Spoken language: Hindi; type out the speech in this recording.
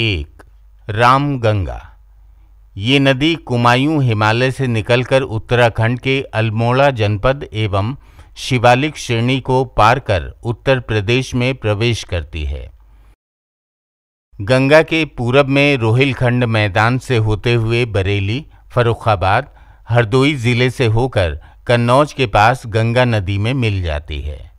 एक रामगंगा ये नदी कुमायूं हिमालय से निकलकर उत्तराखंड के अल्मोड़ा जनपद एवं शिवालिक श्रेणी को पार कर उत्तर प्रदेश में प्रवेश करती है गंगा के पूरब में रोहिलखंड मैदान से होते हुए बरेली फरुखाबाद हरदोई ज़िले से होकर कन्नौज के पास गंगा नदी में मिल जाती है